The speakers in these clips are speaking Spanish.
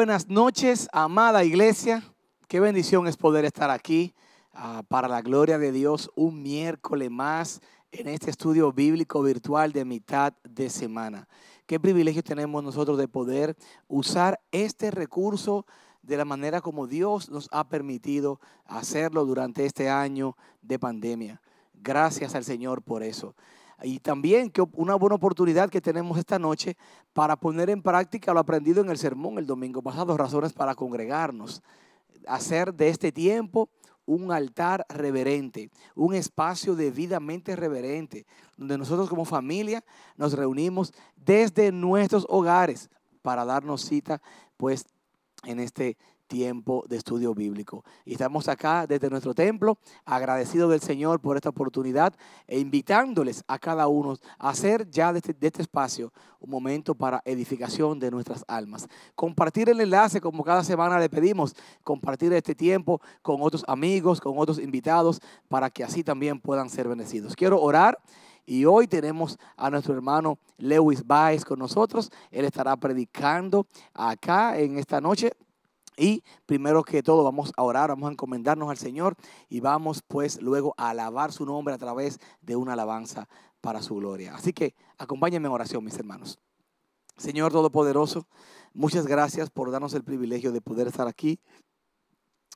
buenas noches, amada iglesia. Qué bendición es poder estar aquí ah, para la gloria de Dios un miércoles más en este estudio bíblico virtual de mitad de semana. Qué privilegio tenemos nosotros de poder usar este recurso de la manera como Dios nos ha permitido hacerlo durante este año de pandemia. Gracias al Señor por eso. Y también que una buena oportunidad que tenemos esta noche para poner en práctica lo aprendido en el sermón el domingo pasado, razones para congregarnos, hacer de este tiempo un altar reverente, un espacio debidamente reverente, donde nosotros como familia nos reunimos desde nuestros hogares para darnos cita, pues, en este tiempo de estudio bíblico. Y estamos acá desde nuestro templo, agradecidos del Señor por esta oportunidad e invitándoles a cada uno a hacer ya este, de este, espacio un momento para edificación de nuestras almas. Compartir el enlace, como cada semana le pedimos, compartir este tiempo con otros amigos, con otros invitados, para que así también puedan ser bendecidos. Quiero orar. Y hoy tenemos a nuestro hermano Lewis Baez con nosotros. Él estará predicando acá en esta noche y primero que todo vamos a orar, vamos a encomendarnos al Señor y vamos pues luego a alabar su nombre a través de una alabanza para su gloria. Así que acompáñenme en oración, mis hermanos. Señor Todopoderoso, muchas gracias por darnos el privilegio de poder estar aquí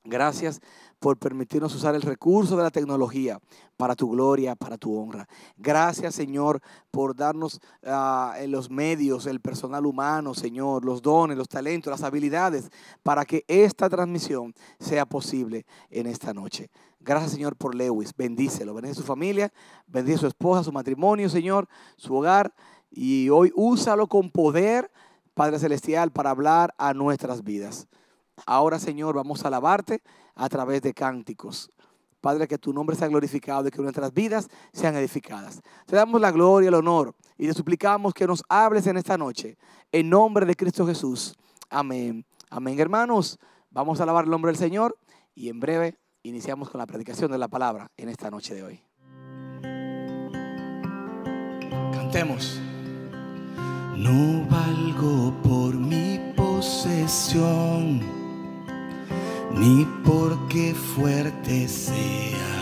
Gracias por permitirnos usar el recurso de la tecnología para tu gloria, para tu honra. Gracias, Señor, por darnos ah, los medios, el personal humano, Señor, los dones, los talentos, las habilidades, para que esta transmisión sea posible en esta noche. Gracias, Señor, por Lewis. Bendícelo, bendice su familia, bendice su esposa, su matrimonio, Señor, su hogar. Y hoy úsalo con poder, Padre Celestial, para hablar a nuestras vidas. Ahora, Señor, vamos a alabarte a través de cánticos. Padre, que tu nombre sea glorificado y que nuestras vidas sean edificadas. Te damos la gloria, el honor y te suplicamos que nos hables en esta noche. En nombre de Cristo Jesús. Amén. Amén, hermanos. Vamos a alabar el nombre del Señor y en breve iniciamos con la predicación de la palabra en esta noche de hoy. Cantemos. No valgo por mi posesión ni porque fuerte sea.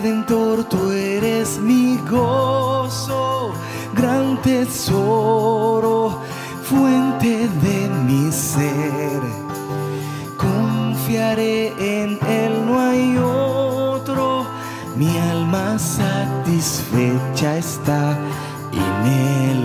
redentor, tú eres mi gozo, gran tesoro, fuente de mi ser. Confiaré en Él, no hay otro, mi alma satisfecha está en Él.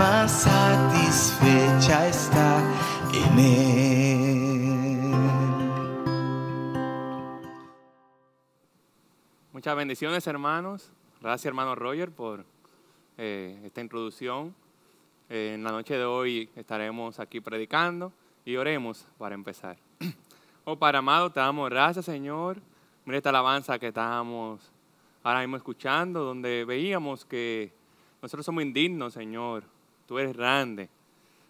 alma satisfecha está en Él. Muchas bendiciones hermanos. Gracias hermano Roger por eh, esta introducción. Eh, en la noche de hoy estaremos aquí predicando y oremos para empezar. Oh para amado, te damos gracias Señor. Mira esta alabanza que estamos ahora mismo escuchando, donde veíamos que nosotros somos indignos, Señor, tú eres grande.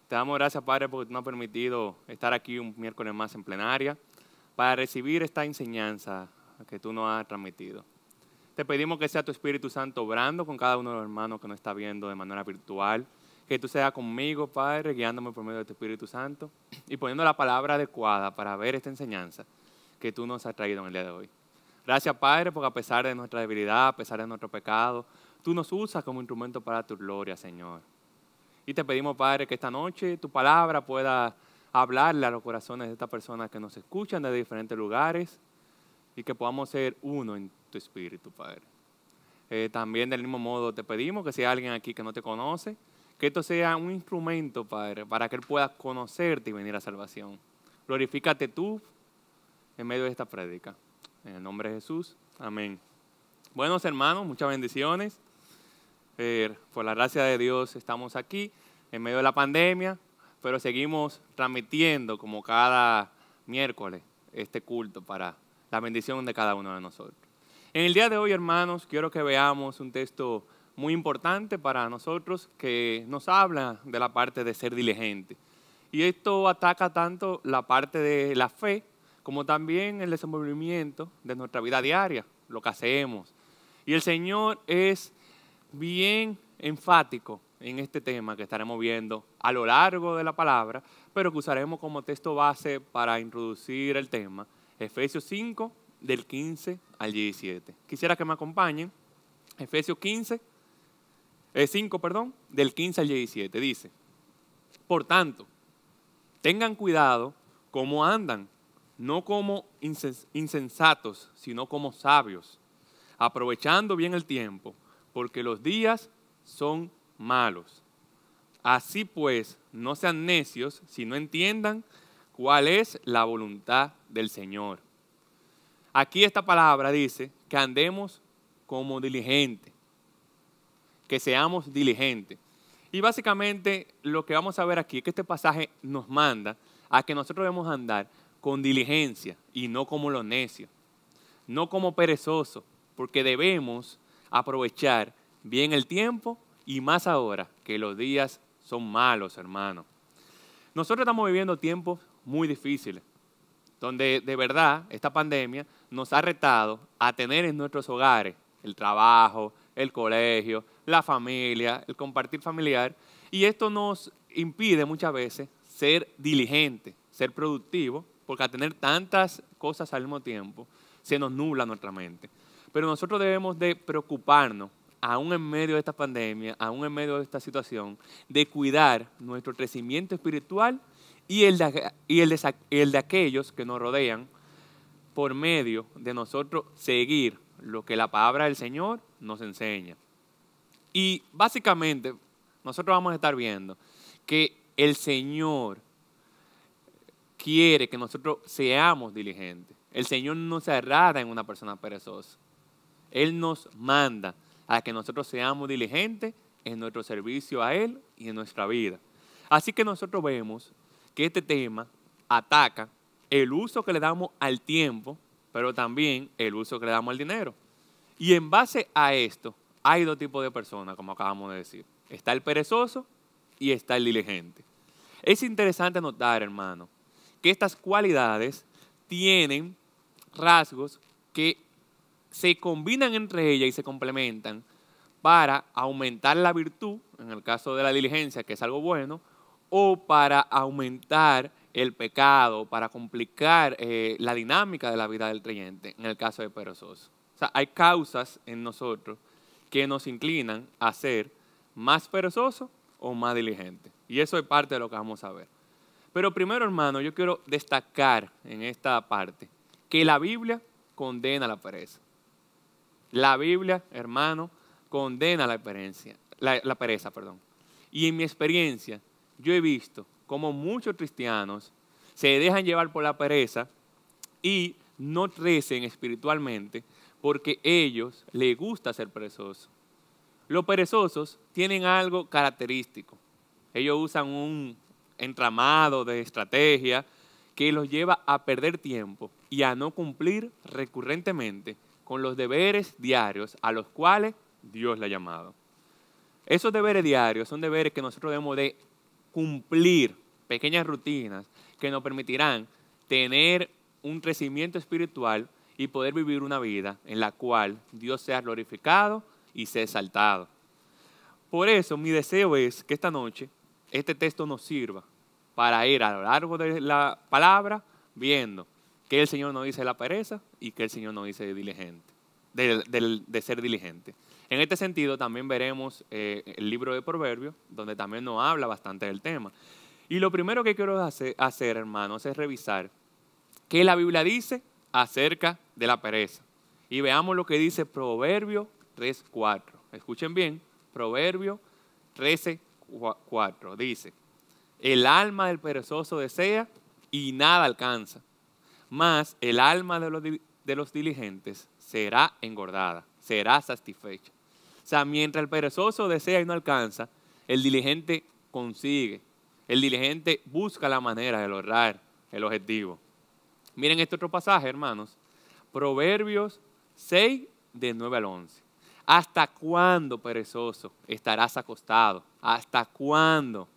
Te damos gracias, Padre, porque tú nos has permitido estar aquí un miércoles más en plenaria para recibir esta enseñanza que tú nos has transmitido. Te pedimos que sea tu Espíritu Santo obrando con cada uno de los hermanos que nos está viendo de manera virtual. Que tú seas conmigo, Padre, guiándome por medio de tu Espíritu Santo y poniendo la palabra adecuada para ver esta enseñanza que tú nos has traído en el día de hoy. Gracias, Padre, porque a pesar de nuestra debilidad, a pesar de nuestro pecado, tú nos usas como instrumento para tu gloria, Señor. Y te pedimos, Padre, que esta noche tu palabra pueda hablarle a los corazones de estas personas que nos escuchan de diferentes lugares y que podamos ser uno en tu espíritu, Padre. Eh, también del mismo modo te pedimos que si hay alguien aquí que no te conoce, que esto sea un instrumento, Padre, para que él pueda conocerte y venir a salvación. Glorifícate tú en medio de esta prédica. En el nombre de Jesús. Amén. Buenos hermanos, muchas bendiciones. Eh, por la gracia de Dios estamos aquí en medio de la pandemia, pero seguimos transmitiendo como cada miércoles este culto para la bendición de cada uno de nosotros. En el día de hoy, hermanos, quiero que veamos un texto muy importante para nosotros que nos habla de la parte de ser diligente. Y esto ataca tanto la parte de la fe como también el desenvolvimiento de nuestra vida diaria, lo que hacemos. Y el Señor es bien enfático en este tema que estaremos viendo a lo largo de la palabra, pero que usaremos como texto base para introducir el tema, Efesios 5, del 15 al 17. Quisiera que me acompañen, Efesios 15, 5, eh, perdón, del 15 al 17, dice, por tanto, tengan cuidado como andan, no como insensatos, sino como sabios, aprovechando bien el tiempo, porque los días son malos. Así pues, no sean necios, si no entiendan cuál es la voluntad del Señor. Aquí esta palabra dice que andemos como diligente, que seamos diligentes. Y básicamente lo que vamos a ver aquí es que este pasaje nos manda a que nosotros debemos andar con diligencia y no como los necios, no como perezosos, porque debemos aprovechar bien el tiempo y más ahora que los días son malos, hermano. Nosotros estamos viviendo tiempos muy difíciles, donde de verdad esta pandemia nos ha retado a tener en nuestros hogares el trabajo, el colegio, la familia, el compartir familiar, y esto nos impide muchas veces ser diligente, ser productivo, porque a tener tantas cosas al mismo tiempo se nos nubla nuestra mente. Pero nosotros debemos de preocuparnos, aún en medio de esta pandemia, aún en medio de esta situación, de cuidar nuestro crecimiento espiritual y el de, aquellos que nos rodean por medio de nosotros seguir lo que la palabra del Señor nos enseña. Y básicamente nosotros vamos a estar viendo que el Señor quiere que nosotros seamos diligentes. El Señor no se arrada en una persona perezosa. Él nos manda a que nosotros seamos diligentes en nuestro servicio a Él y en nuestra vida. Así que nosotros vemos que este tema ataca el uso que le damos al tiempo, pero también el uso que le damos al dinero. Y en base a esto, hay dos tipos de personas, como acabamos de decir. Está el perezoso y está el diligente. Es interesante notar, hermano, que estas cualidades tienen rasgos que se combinan entre ellas y se complementan para aumentar la virtud, en el caso de la diligencia, que es algo bueno, o para aumentar el pecado, para complicar eh, la dinámica de la vida del creyente, en el caso de perezoso. O sea, hay causas en nosotros que nos inclinan a ser más perezoso o más diligente. Y eso es parte de lo que vamos a ver. Pero primero, hermano, yo quiero destacar en esta parte que la Biblia condena la pereza. La Biblia, hermano, condena la, pereza. Perdón. Y en mi experiencia, yo he visto como muchos cristianos se dejan llevar por la pereza y no crecen espiritualmente porque ellos les gusta ser perezosos. Los perezosos tienen algo característico. Ellos usan un entramado de estrategia que los lleva a perder tiempo y a no cumplir recurrentemente con los deberes diarios a los cuales Dios le ha llamado. Esos deberes diarios son deberes que nosotros debemos de cumplir, pequeñas rutinas que nos permitirán tener un crecimiento espiritual y poder vivir una vida en la cual Dios sea glorificado y sea exaltado. Por eso mi deseo es que esta noche este texto nos sirva para ir a lo largo de la palabra viendo que el Señor no dice la pereza y que el Señor no dice diligente, de, ser diligente. En este sentido, también veremos eh, el libro de Proverbios, donde también nos habla bastante del tema. Y lo primero que quiero hacer, hacer, hermanos, es revisar qué la Biblia dice acerca de la pereza. Y veamos lo que dice Proverbio 3.4. Escuchen bien, Proverbio 13.4. Dice, el alma del perezoso desea y nada alcanza, más, el alma de los, diligentes será engordada, será satisfecha. O sea, mientras el perezoso desea y no alcanza, el diligente consigue, el diligente busca la manera de lograr el objetivo. Miren este otro pasaje, hermanos. Proverbios 6, de 9 al 11. ¿Hasta cuándo, perezoso, estarás acostado? ¿Hasta cuándo,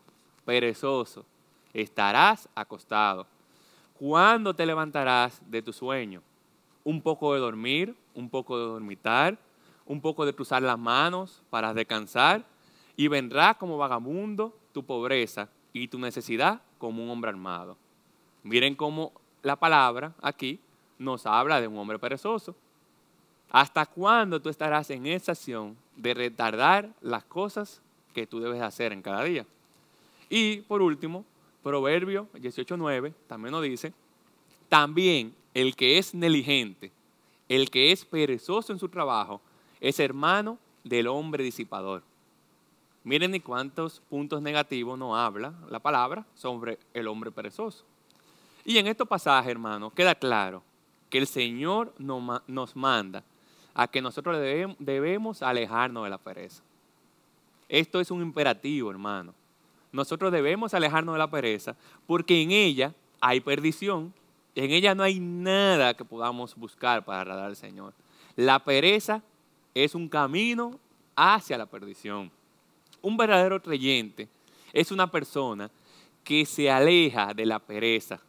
perezoso, estarás acostado? ¿Cuándo te levantarás de tu sueño? Un poco de dormir, un poco de dormitar, un poco de cruzar las manos para descansar, y vendrás como vagabundo tu pobreza y tu necesidad como un hombre armado. Miren cómo la palabra aquí nos habla de un hombre perezoso. ¿Hasta cuándo tú estarás en esa acción de retardar las cosas que tú debes hacer en cada día? Y por último, Proverbio 18.9 también nos dice, también el que es negligente, el que es perezoso en su trabajo, es hermano del hombre disipador. Miren ni cuántos puntos negativos nos habla la palabra sobre el hombre perezoso. Y en estos pasajes, hermano, queda claro que el Señor nos manda a que nosotros debemos alejarnos de la pereza. Esto es un imperativo, hermano. Nosotros debemos alejarnos de la pereza porque en ella hay perdición. En ella no hay nada que podamos buscar para agradar al Señor. La pereza es un camino hacia la perdición. Un verdadero creyente es una persona que se aleja de la pereza,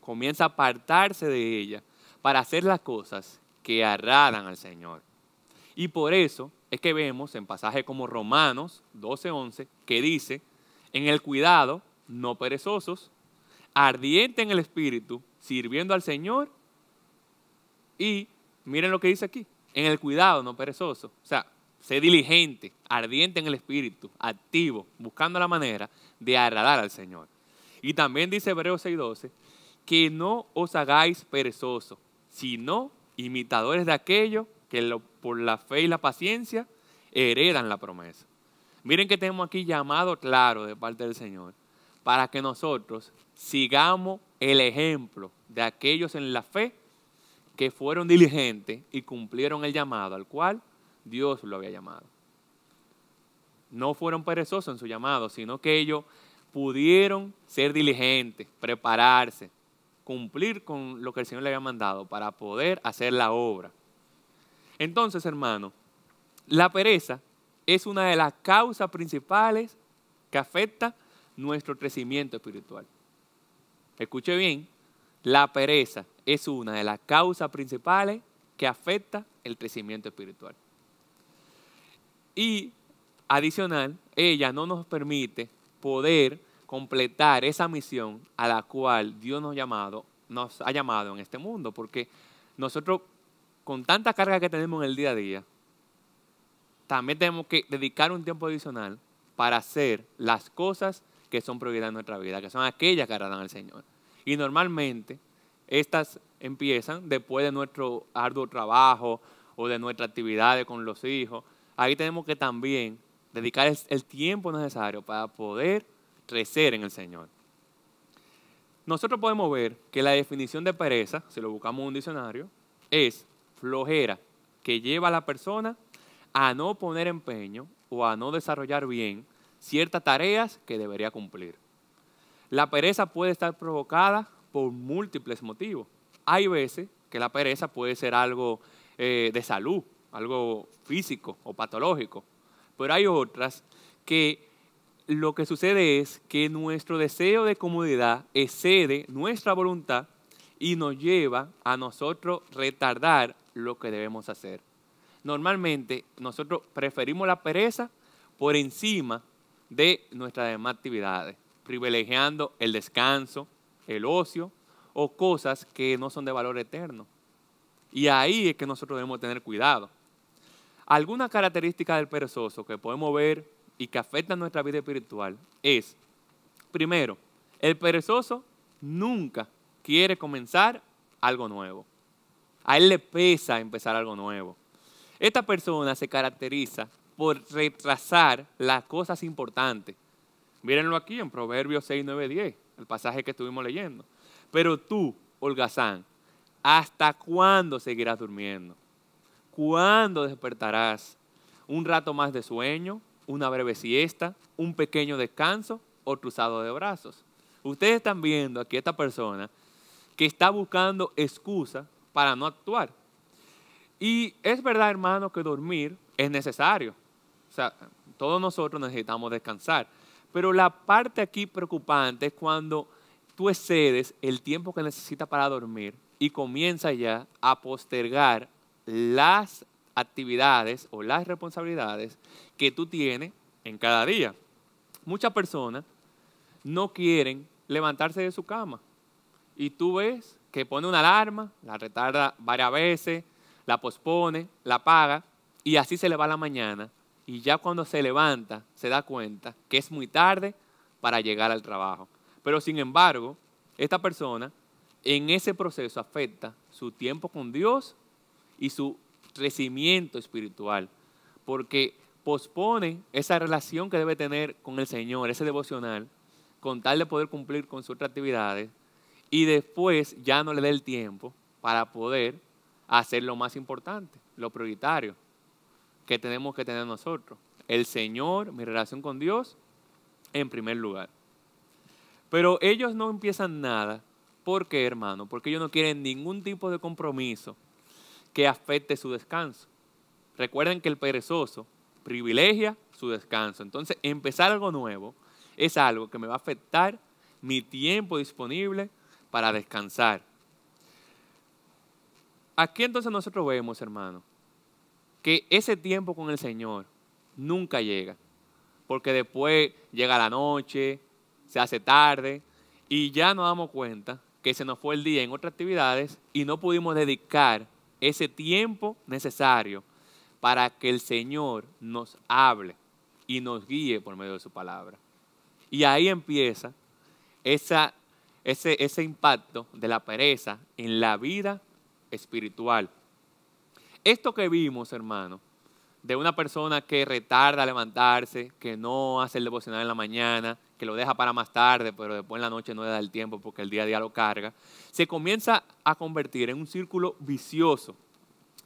comienza a apartarse de ella para hacer las cosas que agradan al Señor. Y por eso es que vemos en pasaje como Romanos 12:11 que dice, en el cuidado, no perezosos, ardiente en el espíritu, sirviendo al Señor y miren lo que dice aquí, en el cuidado, no perezoso. O sea, sé diligente, ardiente en el espíritu, activo, buscando la manera de agradar al Señor. Y también dice Hebreos 6:12, que no os hagáis perezosos, sino imitadores de aquellos que por la fe y la paciencia heredan la promesa. Miren que tenemos aquí llamado claro de parte del Señor para que nosotros sigamos el ejemplo de aquellos en la fe que fueron diligentes y cumplieron el llamado al cual Dios lo había llamado. No fueron perezosos en su llamado, sino que ellos pudieron ser diligentes, prepararse, cumplir con lo que el Señor le había mandado para poder hacer la obra. Entonces, hermano, la pereza es una de las causas principales que afecta nuestro crecimiento espiritual. Escuche bien, la pereza es una de las causas principales que afecta el crecimiento espiritual. Y adicional, ella no nos permite poder completar esa misión a la cual Dios nos, ha llamado en este mundo, porque nosotros con tanta carga que tenemos en el día a día, también tenemos que dedicar un tiempo adicional para hacer las cosas que son prioridad en nuestra vida, que son aquellas que agradan al Señor. Y normalmente estas empiezan después de nuestro arduo trabajo o de nuestras actividades con los hijos. Ahí tenemos que también dedicar el tiempo necesario para poder crecer en el Señor. Nosotros podemos ver que la definición de pereza, si lo buscamos en un diccionario, es flojera que lleva a la persona a no poner empeño o a no desarrollar bien ciertas tareas que debería cumplir. La pereza puede estar provocada por múltiples motivos. Hay veces que la pereza puede ser algo eh, de salud, algo físico o patológico, pero hay otras que lo que sucede es que nuestro deseo de comodidad excede nuestra voluntad y nos lleva a nosotros retardar lo que debemos hacer normalmente nosotros preferimos la pereza por encima de nuestras demás actividades, privilegiando el descanso, el ocio o cosas que no son de valor eterno. Y ahí es que nosotros debemos tener cuidado. Alguna característica del perezoso que podemos ver y que afecta nuestra vida espiritual es, primero, el perezoso nunca quiere comenzar algo nuevo. A él le pesa empezar algo nuevo. Esta persona se caracteriza por retrasar las cosas importantes. Mírenlo aquí en Proverbios 6, 9, 10, el pasaje que estuvimos leyendo. Pero tú, holgazán, ¿hasta cuándo seguirás durmiendo? ¿Cuándo despertarás? ¿Un rato más de sueño? ¿Una breve siesta? ¿Un pequeño descanso? ¿O cruzado de brazos? Ustedes están viendo aquí a esta persona que está buscando excusa para no actuar. Y es verdad, hermano, que dormir es necesario. O sea, todos nosotros necesitamos descansar. Pero la parte aquí preocupante es cuando tú excedes el tiempo que necesitas para dormir y comienzas ya a postergar las actividades o las responsabilidades que tú tienes en cada día. Muchas personas no quieren levantarse de su cama y tú ves que pone una alarma, la retarda varias veces, la pospone, la paga y así se le va la mañana y ya cuando se levanta se da cuenta que es muy tarde para llegar al trabajo. Pero sin embargo, esta persona en ese proceso afecta su tiempo con Dios y su crecimiento espiritual, porque pospone esa relación que debe tener con el Señor, ese devocional, con tal de poder cumplir con sus actividades, y después ya no le da el tiempo para poder hacer lo más importante, lo prioritario que tenemos que tener nosotros. El Señor, mi relación con Dios, en primer lugar. Pero ellos no empiezan nada. ¿Por qué, hermano? Porque ellos no quieren ningún tipo de compromiso que afecte su descanso. Recuerden que el perezoso privilegia su descanso. Entonces, empezar algo nuevo es algo que me va a afectar mi tiempo disponible para descansar. Aquí entonces nosotros vemos, hermano, que ese tiempo con el Señor nunca llega, porque después llega la noche, se hace tarde y ya nos damos cuenta que se nos fue el día en otras actividades y no pudimos dedicar ese tiempo necesario para que el Señor nos hable y nos guíe por medio de su palabra. Y ahí empieza ese, ese impacto de la pereza en la vida espiritual. Esto que vimos, hermano, de una persona que retarda levantarse, que no hace el devocional en la mañana, que lo deja para más tarde, pero después en la noche no le da el tiempo porque el día a día lo carga, se comienza a convertir en un círculo vicioso,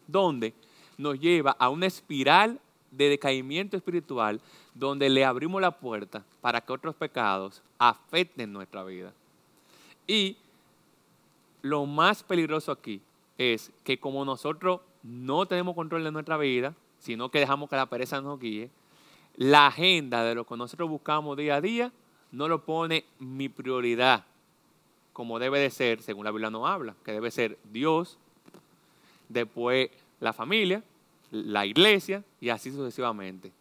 donde nos lleva a una espiral de decaimiento espiritual, donde le abrimos la puerta para que otros pecados afecten nuestra vida. Y lo más peligroso aquí es que como nosotros no tenemos control de nuestra vida, sino que dejamos que la pereza nos guíe, la agenda de lo que nosotros buscamos día a día no lo pone mi prioridad, como debe de ser, según la Biblia nos habla, que debe ser Dios, después la familia, la iglesia y así sucesivamente.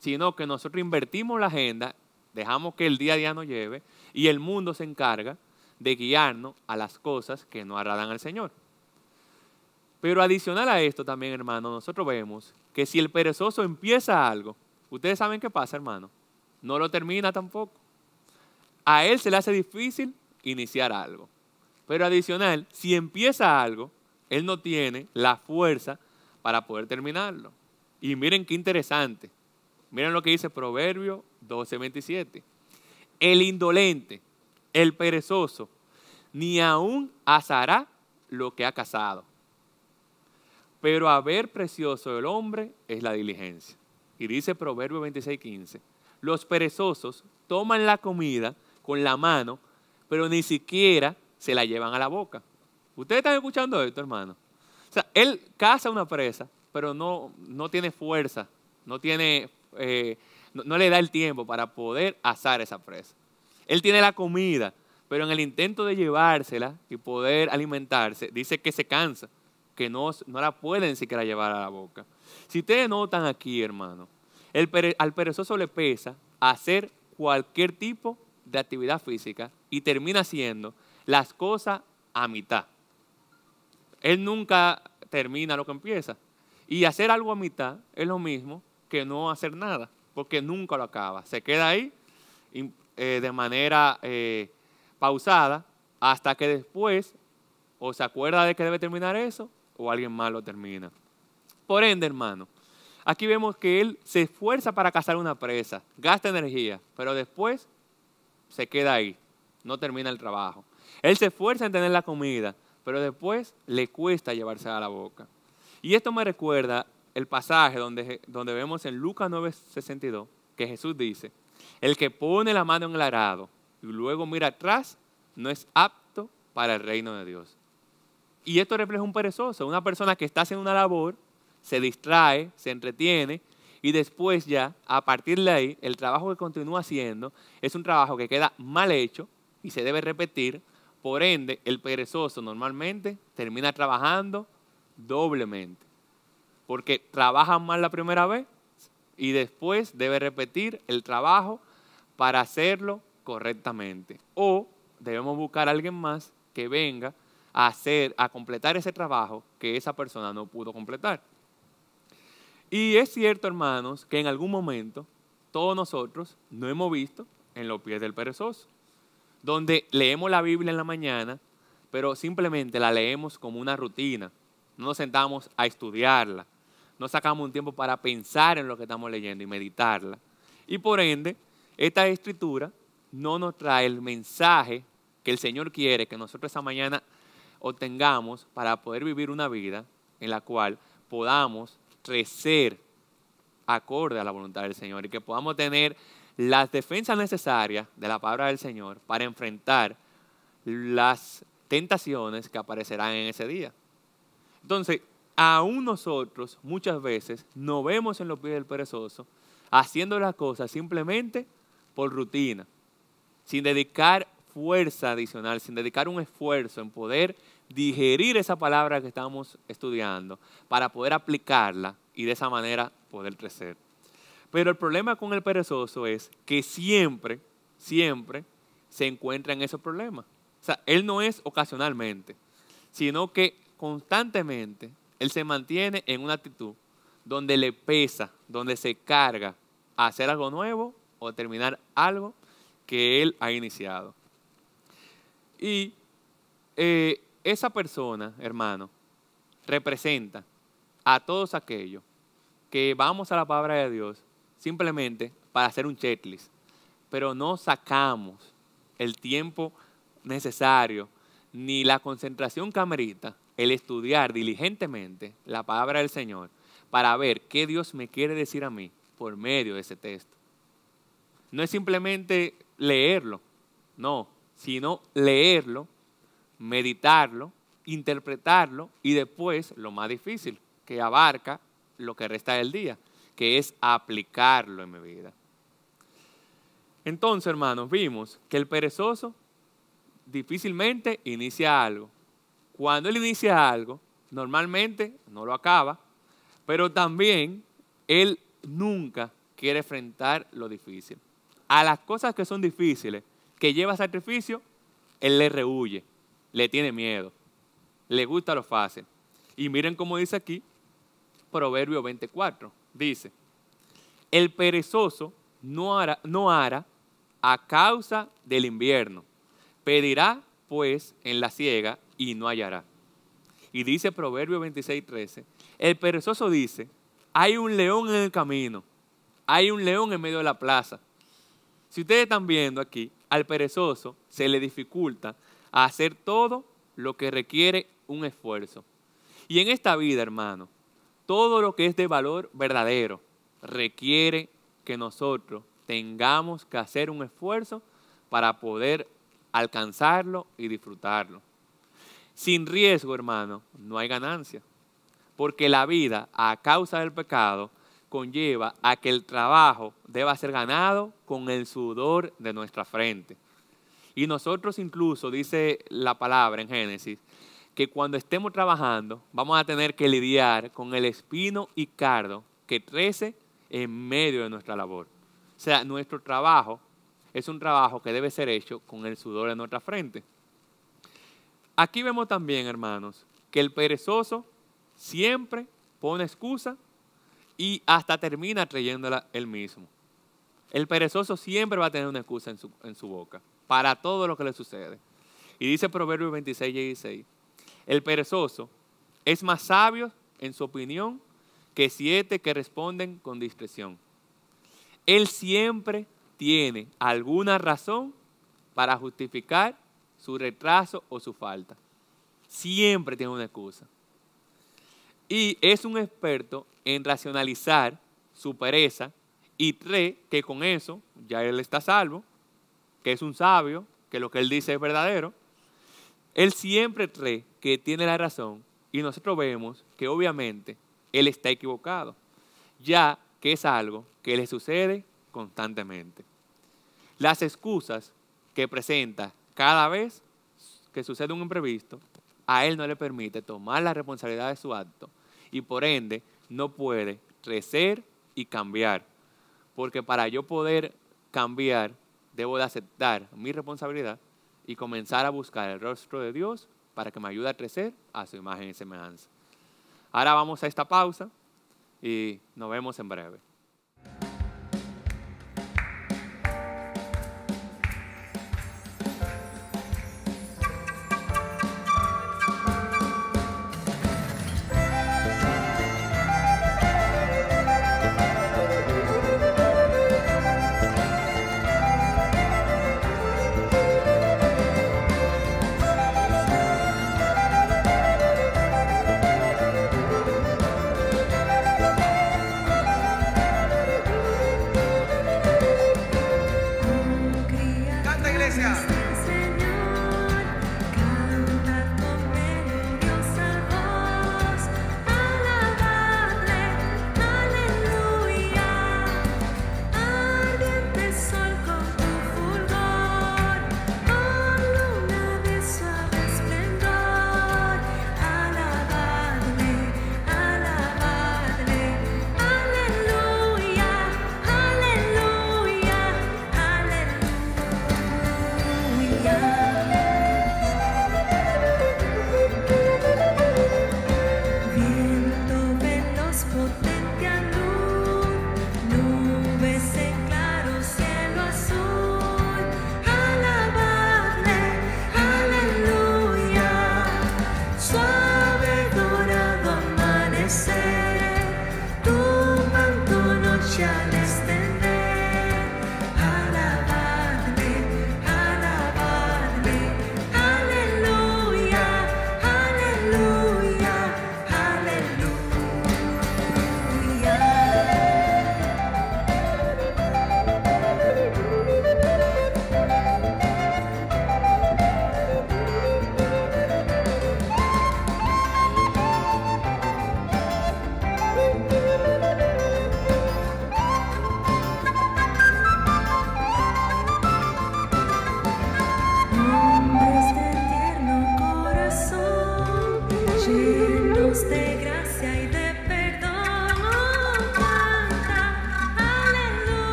Sino que nosotros invertimos la agenda, dejamos que el día a día nos lleve y el mundo se encarga de guiarnos a las cosas que no agradan al Señor. Pero adicional a esto también, hermano, nosotros vemos que si el perezoso empieza algo, ustedes saben qué pasa, hermano, no lo termina tampoco. A él se le hace difícil iniciar algo. Pero adicional, si empieza algo, él no tiene la fuerza para poder terminarlo. Y miren qué interesante. Miren lo que dice Proverbio 12:27. El indolente, el perezoso, ni aún asará lo que ha cazado. Pero haber precioso el hombre es la diligencia. Y dice Proverbio 26.15 Los perezosos toman la comida con la mano, pero ni siquiera se la llevan a la boca. Ustedes están escuchando esto, hermano. O sea, él caza una presa, pero no, no tiene fuerza, no, tiene, eh, no, le da el tiempo para poder asar esa presa. Él tiene la comida, pero en el intento de llevársela y poder alimentarse, dice que se cansa que no, no la pueden siquiera llevar a la boca. Si ustedes notan aquí, hermano, el al perezoso le pesa hacer cualquier tipo de actividad física y termina haciendo las cosas a mitad. Él nunca termina lo que empieza. Y hacer algo a mitad es lo mismo que no hacer nada, porque nunca lo acaba. Se queda ahí eh, de manera eh, pausada hasta que después o se acuerda de que debe terminar eso o alguien malo termina. Por ende, hermano, aquí vemos que él se esfuerza para cazar una presa, gasta energía, pero después se queda ahí, no termina el trabajo. Él se esfuerza en tener la comida, pero después le cuesta llevarse a la boca. Y esto me recuerda el pasaje donde, donde vemos en Lucas 9:62 que Jesús dice, el que pone la mano en el arado y luego mira atrás no es apto para el reino de Dios. Y esto refleja un perezoso, una persona que está haciendo una labor, se distrae, se entretiene, y después ya, a partir de ahí, el trabajo que continúa haciendo es un trabajo que queda mal hecho y se debe repetir. Por ende, el perezoso normalmente termina trabajando doblemente, porque trabaja mal la primera vez y después debe repetir el trabajo para hacerlo correctamente. O debemos buscar a alguien más que venga a hacer, a completar ese trabajo que esa persona no pudo completar. Y es cierto, hermanos, que en algún momento todos nosotros no hemos visto en los pies del perezoso, donde leemos la Biblia en la mañana, pero simplemente la leemos como una rutina, no nos sentamos a estudiarla, no sacamos un tiempo para pensar en lo que estamos leyendo y meditarla. Y por ende, esta escritura no nos trae el mensaje que el Señor quiere que nosotros esa mañana obtengamos para poder vivir una vida en la cual podamos crecer acorde a la voluntad del Señor y que podamos tener las defensas necesarias de la palabra del Señor para enfrentar las tentaciones que aparecerán en ese día. Entonces, aún nosotros muchas veces nos vemos en los pies del perezoso haciendo las cosas simplemente por rutina, sin dedicar fuerza adicional, sin dedicar un esfuerzo en poder digerir esa palabra que estamos estudiando, para poder aplicarla y de esa manera poder crecer. Pero el problema con el perezoso es que siempre, siempre se encuentra en esos problemas. O sea, él no es ocasionalmente, sino que constantemente él se mantiene en una actitud donde le pesa, donde se carga hacer algo nuevo o terminar algo que él ha iniciado. Y eh, esa persona, hermano, representa a todos aquellos que vamos a la palabra de Dios simplemente para hacer un checklist, pero no sacamos el tiempo necesario ni la concentración camerita, el estudiar diligentemente la palabra del Señor para ver qué Dios me quiere decir a mí por medio de ese texto. No es simplemente leerlo, no, sino leerlo, meditarlo, interpretarlo y después, lo más difícil, que abarca lo que resta del día, que es aplicarlo en mi vida. Entonces, hermanos, vimos que el perezoso difícilmente inicia algo. Cuando él inicia algo, normalmente no lo acaba, pero también él nunca quiere enfrentar lo difícil. A las cosas que son difíciles, que lleva sacrificio, él le rehuye, le tiene miedo, le gusta lo fácil. Y miren cómo dice aquí, Proverbio 24, dice, el perezoso no hará, no a causa del invierno, pedirá pues en la ciega y no hallará. Y dice Proverbio 26, 13, el perezoso dice, hay un león en el camino, hay un león en medio de la plaza. Si ustedes están viendo aquí, al perezoso se le dificulta hacer todo lo que requiere un esfuerzo. Y en esta vida, hermano, todo lo que es de valor verdadero requiere que nosotros tengamos que hacer un esfuerzo para poder alcanzarlo y disfrutarlo. Sin riesgo, hermano, no hay ganancia. Porque la vida, a causa del pecado, conlleva a que el trabajo deba ser ganado con el sudor de nuestra frente. Y nosotros incluso, dice la palabra en Génesis, que cuando estemos trabajando vamos a tener que lidiar con el espino y cardo que crece en medio de nuestra labor. O sea, nuestro trabajo es un trabajo que debe ser hecho con el sudor de nuestra frente. Aquí vemos también, hermanos, que el perezoso siempre pone excusa y hasta termina trayéndola él mismo. El perezoso siempre va a tener una excusa en su, boca para todo lo que le sucede. Y dice Proverbios 26, 16, el perezoso es más sabio en su opinión que siete que responden con discreción. Él siempre tiene alguna razón para justificar su retraso o su falta. Siempre tiene una excusa. Y es un experto en racionalizar su pereza. Y cree que con eso ya él está salvo, que es un sabio, que lo que él dice es verdadero. Él siempre cree que tiene la razón y nosotros vemos que obviamente él está equivocado, ya que es algo que le sucede constantemente. Las excusas que presenta cada vez que sucede un imprevisto, a él no le permite tomar la responsabilidad de su acto y por ende no puede crecer y cambiar. Porque para yo poder cambiar, debo de aceptar mi responsabilidad y comenzar a buscar el rostro de Dios para que me ayude a crecer a su imagen y semejanza. Ahora vamos a esta pausa y nos vemos en breve.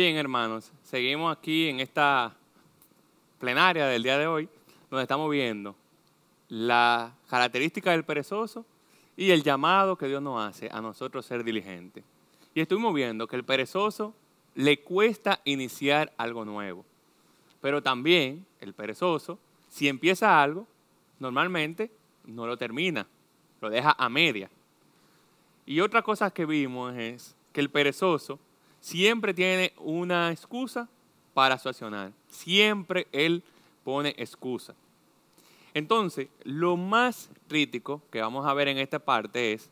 Bien, hermanos, seguimos aquí en esta plenaria del día de hoy, donde estamos viendo la característica del perezoso y el llamado que Dios nos hace a nosotros ser diligentes. Y estuvimos viendo que el perezoso le cuesta iniciar algo nuevo, pero también el perezoso, si empieza algo, normalmente no lo termina, lo deja a media. Y otra cosa que vimos es que el perezoso siempre tiene una excusa para su accionar. Siempre él pone excusa. Entonces, lo más crítico que vamos a ver en esta parte es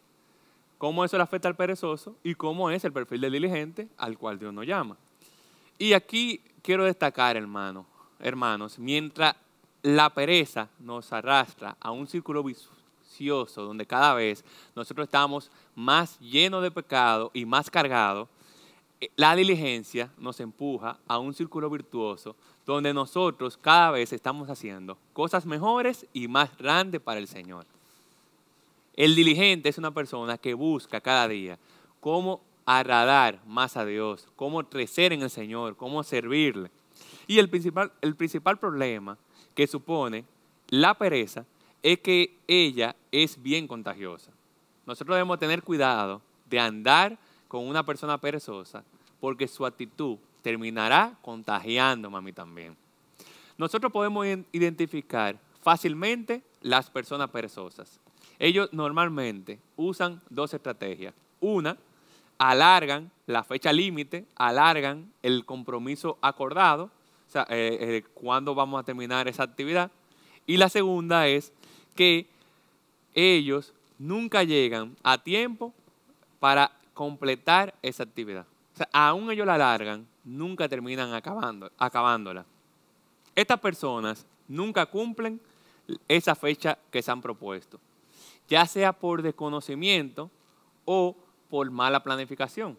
cómo eso le afecta al perezoso y cómo es el perfil del diligente al cual Dios nos llama. Y aquí quiero destacar, hermano, hermanos, mientras la pereza nos arrastra a un círculo vicioso donde cada vez nosotros estamos más llenos de pecado y más cargados, eh, la diligencia nos empuja a un círculo virtuoso donde nosotros cada vez estamos haciendo cosas mejores y más grandes para el Señor. El diligente es una persona que busca cada día cómo agradar más a Dios, cómo crecer en el Señor, cómo servirle. Y el principal, el principal problema que supone la pereza es que ella es bien contagiosa. Nosotros debemos tener cuidado de andar con una persona perezosa, porque su actitud terminará contagiando, a mí también. Nosotros podemos identificar fácilmente las personas perezosas. Ellos normalmente usan dos estrategias. Una, alargan la fecha límite, alargan el compromiso acordado, o sea, eh, eh, cuándo vamos a terminar esa actividad. Y la segunda es que ellos nunca llegan a tiempo para completar esa actividad. O sea, aún ellos la largan, nunca terminan acabando, acabándola. Estas personas nunca cumplen esa fecha que se han propuesto, ya sea por desconocimiento o por mala planificación.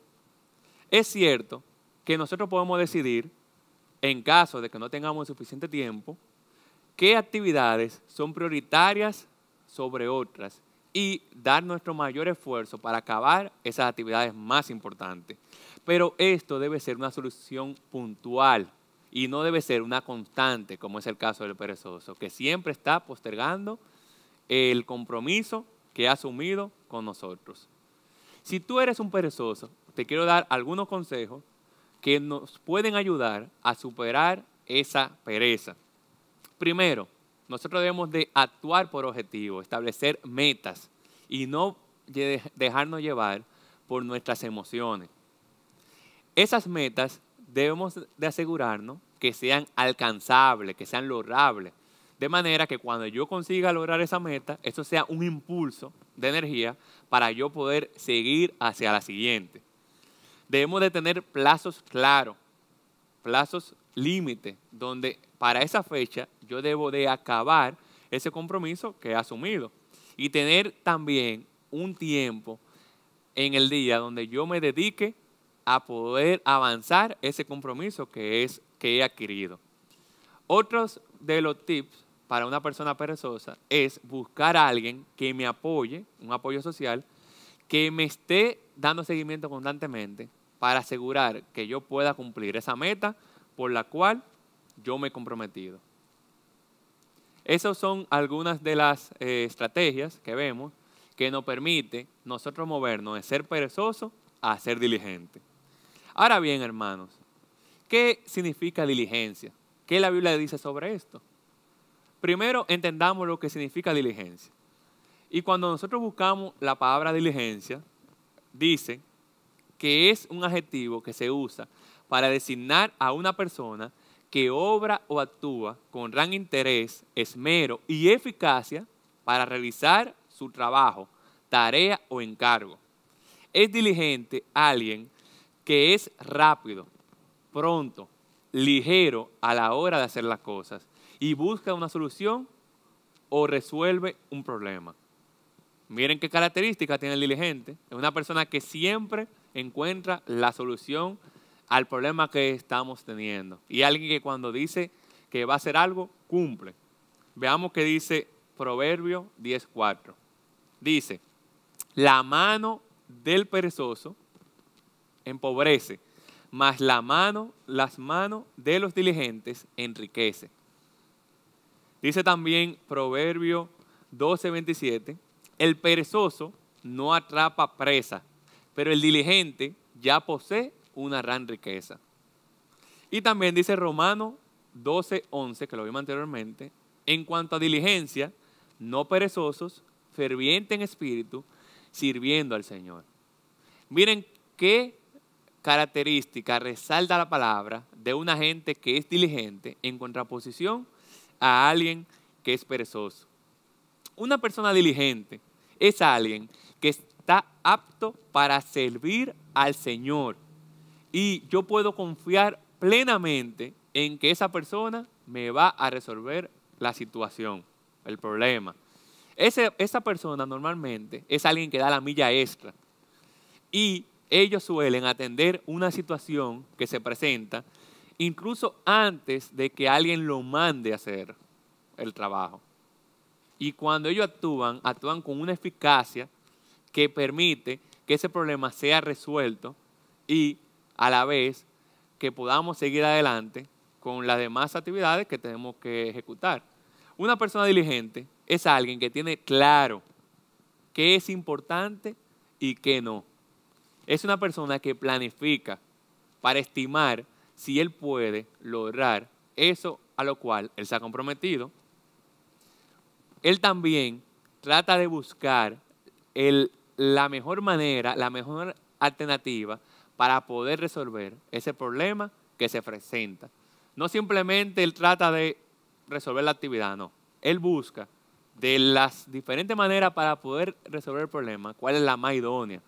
Es cierto que nosotros podemos decidir, en caso de que no tengamos suficiente tiempo, qué actividades son prioritarias sobre otras y dar nuestro mayor esfuerzo para acabar esas actividades más importantes. Pero esto debe ser una solución puntual y no debe ser una constante, como es el caso del perezoso, que siempre está postergando el compromiso que ha asumido con nosotros. Si tú eres un perezoso, te quiero dar algunos consejos que nos pueden ayudar a superar esa pereza. Primero, nosotros debemos de actuar por objetivo, establecer metas y no dejarnos llevar por nuestras emociones. Esas metas debemos de asegurarnos que sean alcanzables, que sean logrables, de manera que cuando yo consiga lograr esa meta, eso sea un impulso de energía para yo poder seguir hacia la siguiente. Debemos de tener plazos claros, plazos límite, donde para esa fecha yo debo de acabar ese compromiso que he asumido y tener también un tiempo en el día donde yo me dedique a poder avanzar ese compromiso que, es, que he adquirido. Otros de los tips para una persona perezosa es buscar a alguien que me apoye, un apoyo social, que me esté dando seguimiento constantemente para asegurar que yo pueda cumplir esa meta por la cual yo me he comprometido. Esas son algunas de las eh, estrategias que vemos que nos permite nosotros movernos de ser perezoso a ser diligente. Ahora bien, hermanos, ¿qué significa diligencia? ¿Qué la Biblia dice sobre esto? Primero, entendamos lo que significa diligencia. Y cuando nosotros buscamos la palabra diligencia, dice que es un adjetivo que se usa para designar a una persona que obra o actúa con gran interés, esmero y eficacia para realizar su trabajo, tarea o encargo. Es diligente alguien que es rápido, pronto, ligero a la hora de hacer las cosas y busca una solución o resuelve un problema. Miren qué características tiene el diligente. Es una persona que siempre encuentra la solución al problema que estamos teniendo. Y alguien que cuando dice que va a hacer algo, cumple. Veamos que dice Proverbio 10.4. Dice, la mano del perezoso empobrece, mas la mano, las manos de los diligentes enriquece. Dice también Proverbio 12:27, el perezoso no atrapa presa, pero el diligente ya posee una gran riqueza. Y también dice Romano 12, 11, que lo vimos anteriormente, en cuanto a diligencia, no perezosos, ferviente en espíritu, sirviendo al Señor. Miren qué característica resalta la palabra de una gente que es diligente en contraposición a alguien que es perezoso. Una persona diligente es alguien que está apto para servir al Señor y yo puedo confiar plenamente en que esa persona me va a resolver la situación, el problema. esa persona normalmente es alguien que da la milla extra y ellos suelen atender una situación que se presenta incluso antes de que alguien lo mande a hacer el trabajo. Y cuando ellos actúan, actúan con una eficacia que permite que ese problema sea resuelto y a la vez que podamos seguir adelante con las demás actividades que tenemos que ejecutar. Una persona diligente es alguien que tiene claro qué es importante y qué no. Es una persona que planifica para estimar si él puede lograr eso a lo cual él se ha comprometido. Él también trata de buscar la mejor manera, la mejor alternativa para poder resolver ese problema que se presenta. No simplemente él trata de resolver la actividad, no. Él busca de las diferentes maneras para poder resolver el problema, cuál es la más idónea.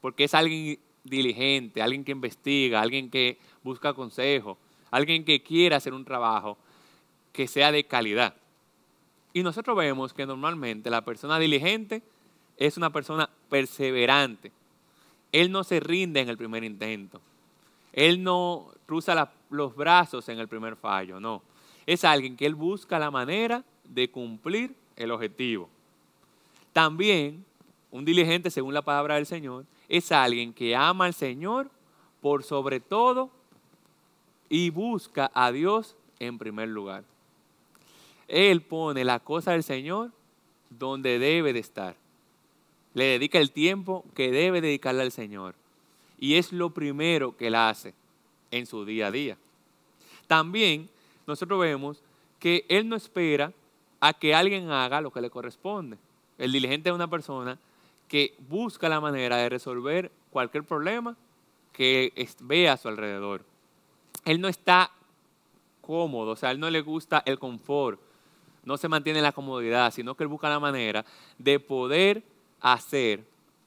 Porque es alguien diligente, alguien que investiga, alguien que busca consejo, alguien que quiera hacer un trabajo que sea de calidad. Y nosotros vemos que normalmente la persona diligente es una persona perseverante. Él no se rinde en el primer intento. Él no cruza los brazos en el primer fallo, no. Es alguien que él busca la manera de cumplir el objetivo. También, un diligente, según la palabra del Señor, es alguien que ama al Señor por sobre todo y busca a Dios en primer lugar. Él pone la cosa del Señor donde debe de estar le dedica el tiempo que debe dedicarle al Señor. Y es lo primero que él hace en su día a día. También nosotros vemos que él no espera a que alguien haga lo que le corresponde. El diligente es una persona que busca la manera de resolver cualquier problema que vea a su alrededor. Él no está cómodo, o sea, a él no le gusta el confort, no se mantiene la comodidad, sino que él busca la manera de poder hacer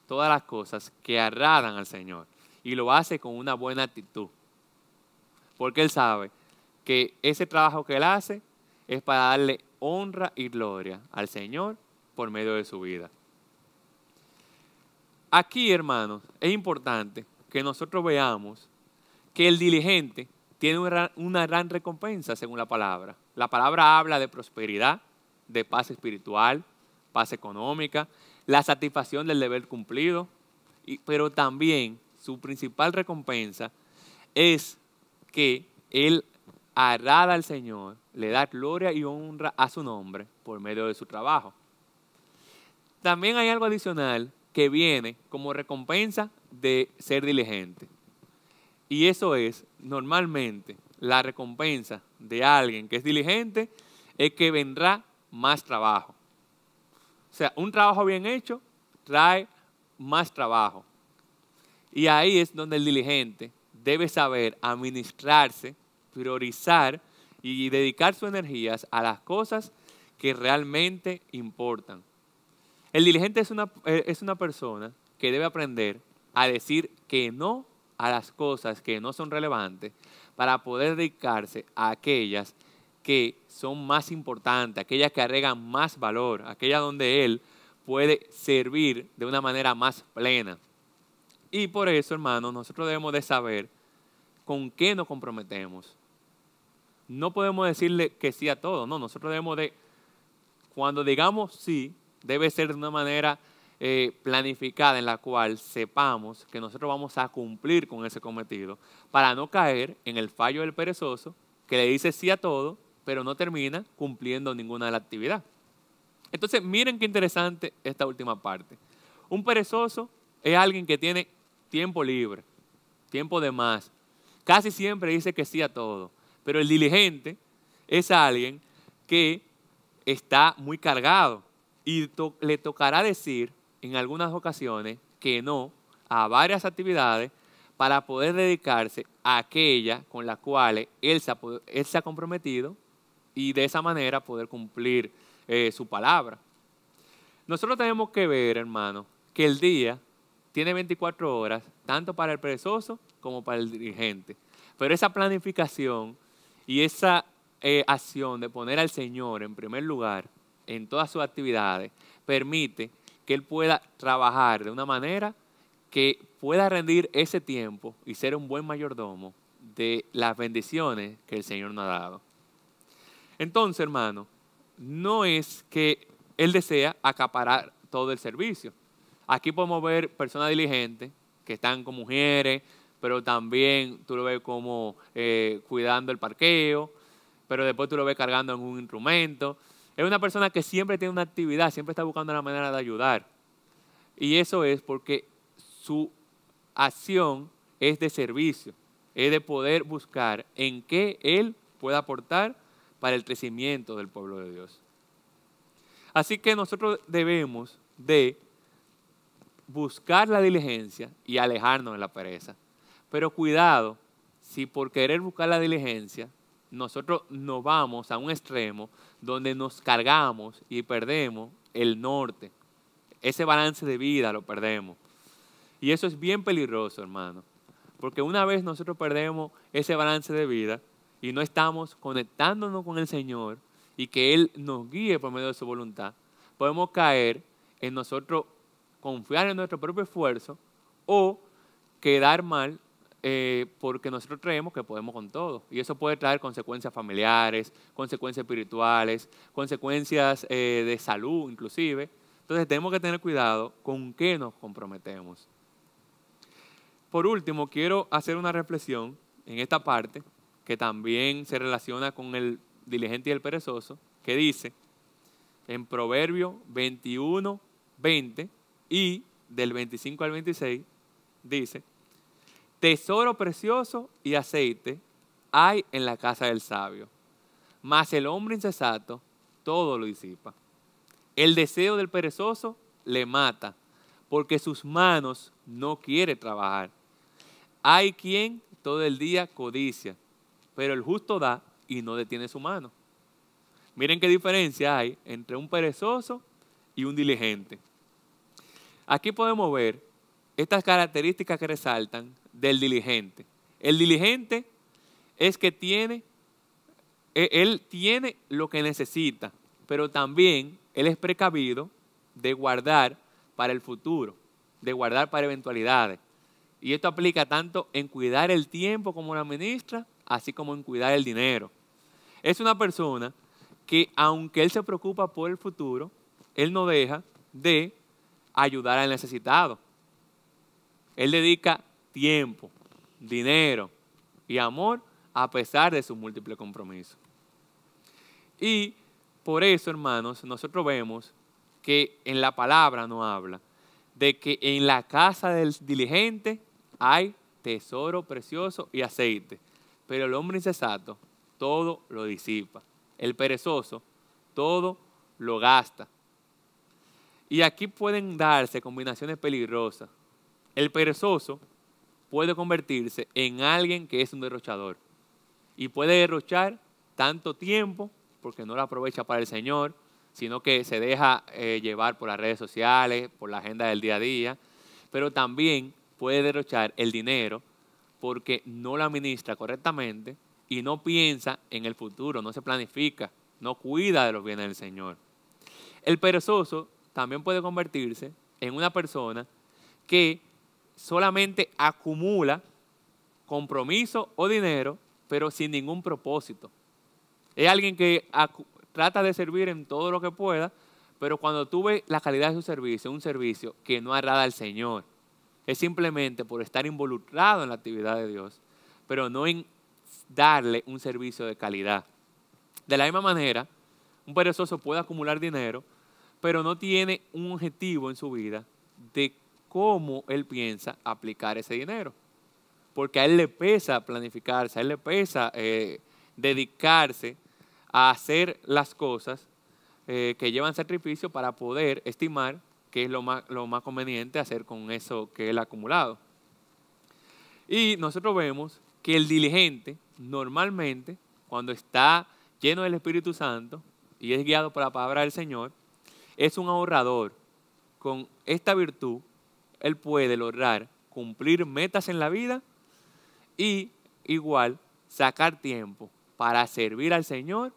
todas las cosas que agradan al Señor. Y lo hace con una buena actitud. Porque Él sabe que ese trabajo que Él hace es para darle honra y gloria al Señor por medio de su vida. Aquí, hermanos, es importante que nosotros veamos que el diligente tiene una gran recompensa según la palabra. La palabra habla de prosperidad, de paz espiritual, paz económica, la satisfacción del deber cumplido, pero también su principal recompensa es que él agrada al Señor, le da gloria y honra a su nombre por medio de su trabajo. También hay algo adicional que viene como recompensa de ser diligente. Y eso es normalmente la recompensa de alguien que es diligente es que vendrá más trabajo. O sea, un trabajo bien hecho trae más trabajo. Y ahí es donde el diligente debe saber administrarse, priorizar y dedicar sus energías a las cosas que realmente importan. El diligente es una, eh, es una persona que debe aprender a decir que no a las cosas que no son relevantes para poder dedicarse a aquellas que son más importantes, aquellas que agregan más valor, aquellas donde Él puede servir de una manera más plena. Y por eso, hermanos, nosotros debemos de saber con qué nos comprometemos. No podemos decirle que sí a todo, no, nosotros debemos de, cuando digamos sí, debe ser de una manera eh, planificada en la cual sepamos que nosotros vamos a cumplir con ese cometido para no caer en el fallo del perezoso que le dice sí a todo pero no termina cumpliendo ninguna de las actividades. Entonces, miren qué interesante esta última parte. Un perezoso es alguien que tiene tiempo libre, tiempo de más. Casi siempre dice que sí a todo, pero el diligente es alguien que está muy cargado y le tocará decir en algunas ocasiones que no a varias actividades para poder dedicarse a aquella con la cual él se ha comprometido y de esa manera poder cumplir eh, su palabra. Nosotros tenemos que ver, hermano, que el día tiene 24 horas, tanto para el perezoso como para el dirigente. Pero esa planificación y esa eh, acción de poner al Señor en primer lugar en todas sus actividades permite que Él pueda trabajar de una manera que pueda rendir ese tiempo y ser un buen mayordomo de las bendiciones que el Señor nos ha dado. Entonces, hermano, no es que él desea acaparar todo el servicio. Aquí podemos ver personas diligentes que están con mujeres, pero también tú lo ves como eh, cuidando el parqueo, pero después tú lo ves cargando en un instrumento. Es una persona que siempre tiene una actividad, siempre está buscando una manera de ayudar. Y eso es porque su acción es de servicio, es de poder buscar en qué él pueda aportar para el crecimiento del pueblo de Dios. Así que nosotros debemos de buscar la diligencia y alejarnos de la pereza. Pero cuidado, si por querer buscar la diligencia, nosotros nos vamos a un extremo donde nos cargamos y perdemos el norte. Ese balance de vida lo perdemos. Y eso es bien peligroso, hermano. Porque una vez nosotros perdemos ese balance de vida, y no estamos conectándonos con el Señor y que Él nos guíe por medio de su voluntad, podemos caer en nosotros confiar en nuestro propio esfuerzo o quedar mal eh, porque nosotros creemos que podemos con todo. Y eso puede traer consecuencias familiares, consecuencias espirituales, consecuencias eh, de salud inclusive. Entonces tenemos que tener cuidado con qué nos comprometemos. Por último, quiero hacer una reflexión en esta parte que también se relaciona con el diligente y el perezoso, que dice en Proverbio 21, 20 y del 25 al 26, dice, tesoro precioso y aceite hay en la casa del sabio, mas el hombre incesato todo lo disipa. El deseo del perezoso le mata, porque sus manos no quiere trabajar. Hay quien todo el día codicia, pero el justo da y no detiene su mano. Miren qué diferencia hay entre un perezoso y un diligente. Aquí podemos ver estas características que resaltan del diligente. El diligente es que tiene, e, él tiene lo que necesita, pero también él es precavido de guardar para el futuro, de guardar para eventualidades. Y esto aplica tanto en cuidar el tiempo como la ministra, así como en cuidar el dinero. Es una persona que aunque él se preocupa por el futuro, él no deja de ayudar al necesitado. Él dedica tiempo, dinero y amor a pesar de su múltiple compromiso. Y por eso, hermanos, nosotros vemos que en la palabra no habla de que en la casa del diligente hay tesoro precioso y aceite pero el hombre insensato todo lo disipa. El perezoso todo lo gasta. Y aquí pueden darse combinaciones peligrosas. El perezoso puede convertirse en alguien que es un derrochador y puede derrochar tanto tiempo porque no lo aprovecha para el Señor, sino que se deja eh, llevar por las redes sociales, por la agenda del día a día, pero también puede derrochar el dinero porque no la administra correctamente y no piensa en el futuro, no se planifica, no cuida de los bienes del Señor. El perezoso también puede convertirse en una persona que solamente acumula compromiso o dinero, pero sin ningún propósito. Es alguien que trata de servir en todo lo que pueda, pero cuando tú ves la calidad de su servicio, un servicio que no agrada al Señor, es simplemente por estar involucrado en la actividad de Dios, pero no en darle un servicio de calidad. De la misma manera, un perezoso puede acumular dinero, pero no tiene un objetivo en su vida de cómo él piensa aplicar ese dinero. Porque a él le pesa planificarse, a él le pesa eh, dedicarse a hacer las cosas eh, que llevan sacrificio para poder estimar qué es lo más, conveniente hacer con eso que él ha acumulado. Y nosotros vemos que el diligente, normalmente, cuando está lleno del Espíritu Santo y es guiado por la palabra del Señor, es un ahorrador. Con esta virtud, él puede lograr cumplir metas en la vida y igual sacar tiempo para servir al Señor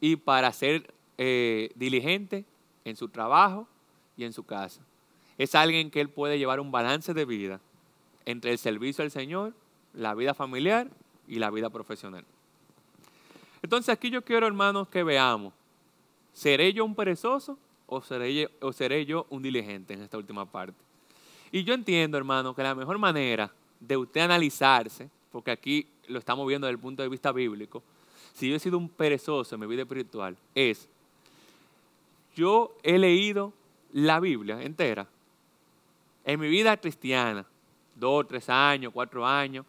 y para ser eh, diligente en su trabajo en su casa. Es alguien que él puede llevar un balance de vida entre el servicio al Señor, la vida familiar y la vida profesional. Entonces aquí yo quiero, hermanos, que veamos, ¿seré yo un perezoso o seré, o seré yo un diligente en esta última parte? Y yo entiendo, hermano, que la mejor manera de usted analizarse, porque aquí lo estamos viendo desde el punto de vista bíblico, si yo he sido un perezoso en mi vida espiritual, es, yo he leído la Biblia entera. En mi vida cristiana, dos, tres años, cuatro años,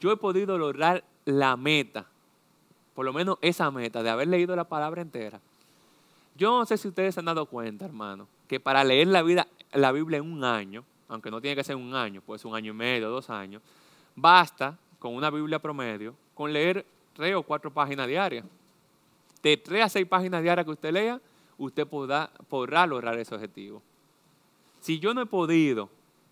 yo he podido lograr la meta, por lo menos esa meta de haber leído la palabra entera. Yo no sé si ustedes se han dado cuenta, hermano, que para leer la, Biblia en un año, aunque no tiene que ser un año, pues un año y medio, dos años, basta con una Biblia promedio con leer tres o cuatro páginas diarias. De tres a seis páginas diarias que usted lea, usted podrá, lograr ese objetivo. Si yo no he podido,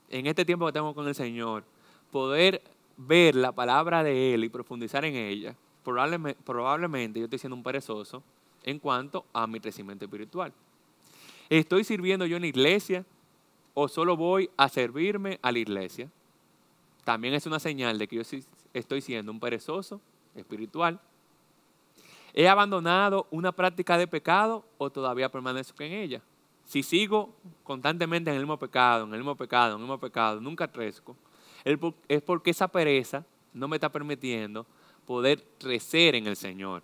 en este tiempo que tengo con el Señor, poder ver la palabra de Él y profundizar en ella, probablemente, probablemente yo estoy siendo un perezoso en cuanto a mi crecimiento espiritual. ¿Estoy sirviendo yo en la iglesia o solo voy a servirme a la iglesia? También es una señal de que yo estoy siendo un perezoso espiritual ¿He abandonado una práctica de pecado o todavía permanezco en ella? Si sigo constantemente en el mismo pecado, en el mismo pecado, en el mismo pecado, nunca crezco, es porque esa pereza no me está permitiendo poder crecer en el Señor.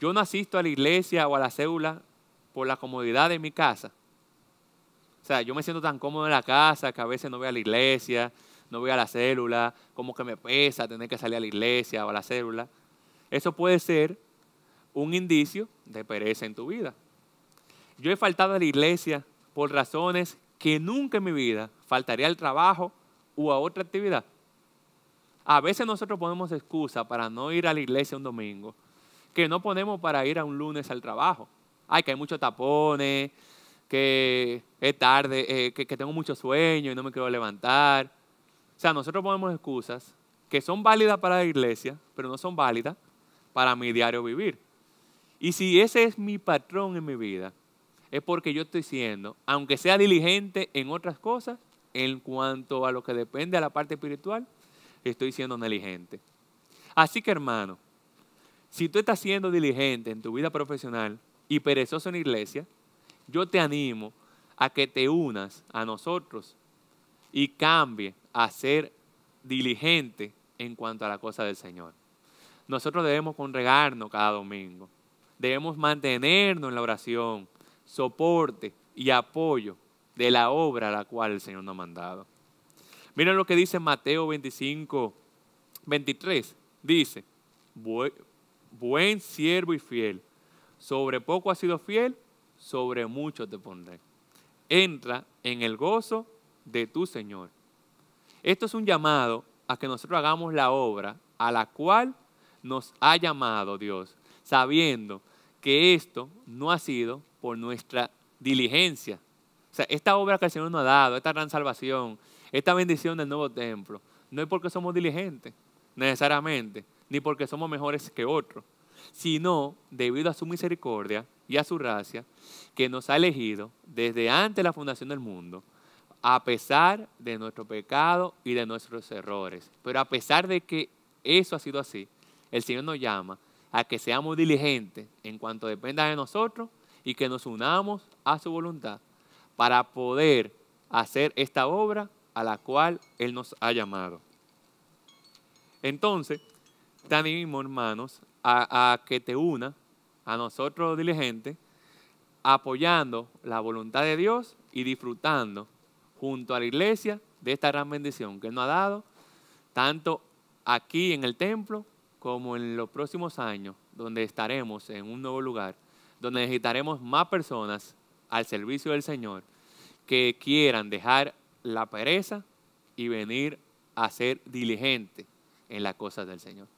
Yo no asisto a la iglesia o a la célula por la comodidad de mi casa. O sea, yo me siento tan cómodo en la casa que a veces no voy a la iglesia, no voy a la célula, como que me pesa tener que salir a la iglesia o a la célula. Eso puede ser un indicio de pereza en tu vida. Yo he faltado a la iglesia por razones que nunca en mi vida faltaría al trabajo o a otra actividad. A veces nosotros ponemos excusa para no ir a la iglesia un domingo, que no ponemos para ir a un lunes al trabajo. Ay, que hay muchos tapones, que es tarde, eh, que, que tengo mucho sueño y no me quiero levantar. O sea, nosotros ponemos excusas que son válidas para la iglesia, pero no son válidas para mi diario vivir. Y si ese es mi patrón en mi vida, es porque yo estoy siendo, aunque sea diligente en otras cosas, en cuanto a lo que depende de la parte espiritual, estoy siendo negligente. Así que hermano, si tú estás siendo diligente en tu vida profesional y perezoso en iglesia, yo te animo a que te unas a nosotros y cambie a ser diligente en cuanto a la cosa del Señor nosotros debemos congregarnos cada domingo. Debemos mantenernos en la oración, soporte y apoyo de la obra a la cual el Señor nos ha mandado. Miren lo que dice Mateo 25, 23. Dice, buen siervo y fiel, sobre poco has sido fiel, sobre mucho te pondré. Entra en el gozo de tu Señor. Esto es un llamado a que nosotros hagamos la obra a la cual nos ha llamado Dios, sabiendo que esto no ha sido por nuestra diligencia. O sea, esta obra que el Señor nos ha dado, esta gran salvación, esta bendición del nuevo templo, no es porque somos diligentes, necesariamente, ni porque somos mejores que otros, sino debido a su misericordia y a su gracia, que nos ha elegido desde antes de la fundación del mundo, a pesar de nuestro pecado y de nuestros errores. Pero a pesar de que eso ha sido así, el Señor nos llama a que seamos diligentes en cuanto dependa de nosotros y que nos unamos a su voluntad para poder hacer esta obra a la cual Él nos ha llamado. Entonces, te animo, hermanos, a, a que te una a nosotros diligentes, apoyando la voluntad de Dios y disfrutando junto a la iglesia de esta gran bendición que Él nos ha dado, tanto aquí en el templo como en los próximos años, donde estaremos en un nuevo lugar, donde necesitaremos más personas al servicio del Señor que quieran dejar la pereza y venir a ser diligente en las cosas del Señor.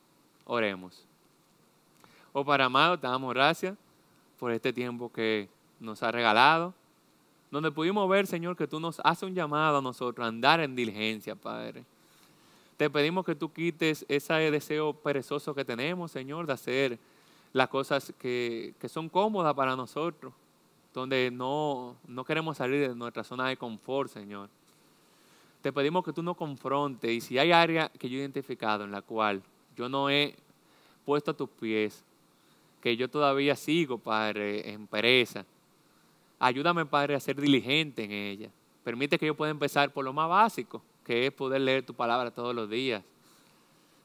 Oremos. Oh, para amado, te damos gracias por este tiempo que nos ha regalado, donde pudimos ver, Señor, que tú nos haces un llamado a nosotros a andar en diligencia, Padre te pedimos que tú quites ese deseo perezoso que tenemos, Señor, de hacer las cosas que, son cómodas para nosotros, donde no, no queremos salir de nuestra zona de confort, Señor. Te pedimos que tú nos confrontes y si hay área que yo he identificado en la cual yo no he puesto a tus pies, que yo todavía sigo, Padre, en pereza, ayúdame, Padre, a ser diligente en ella. Permite que yo pueda empezar por lo más básico que es poder leer tu palabra todos los días.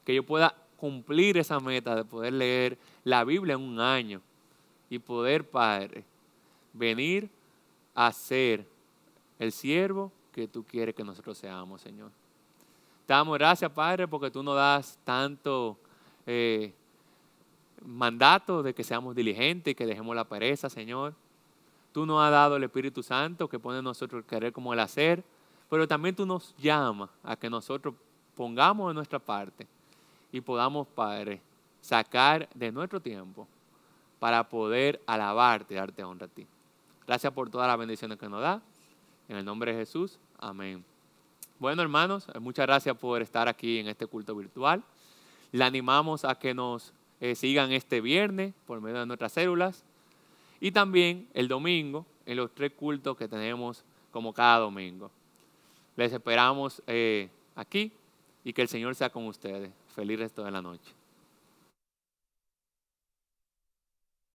Que yo pueda cumplir esa meta de poder leer la Biblia en un año y poder, Padre, venir a ser el siervo que tú quieres que nosotros seamos, Señor. Te damos gracias, Padre, porque tú nos das tanto eh, mandato de que seamos diligentes y que dejemos la pereza, Señor. Tú nos has dado el Espíritu Santo que pone en nosotros el querer como el hacer. Pero también tú nos llamas a que nosotros pongamos de nuestra parte y podamos, Padre, sacar de nuestro tiempo para poder alabarte y darte honra a ti. Gracias por todas las bendiciones que nos da. En el nombre de Jesús, amén. Bueno, hermanos, eh, muchas gracias por estar aquí en este culto virtual. Le animamos a que nos eh, sigan este viernes por medio de nuestras células y también el domingo en los tres cultos que tenemos como cada domingo. Les esperamos eh, aquí y que el Señor sea con ustedes. Feliz resto de la noche.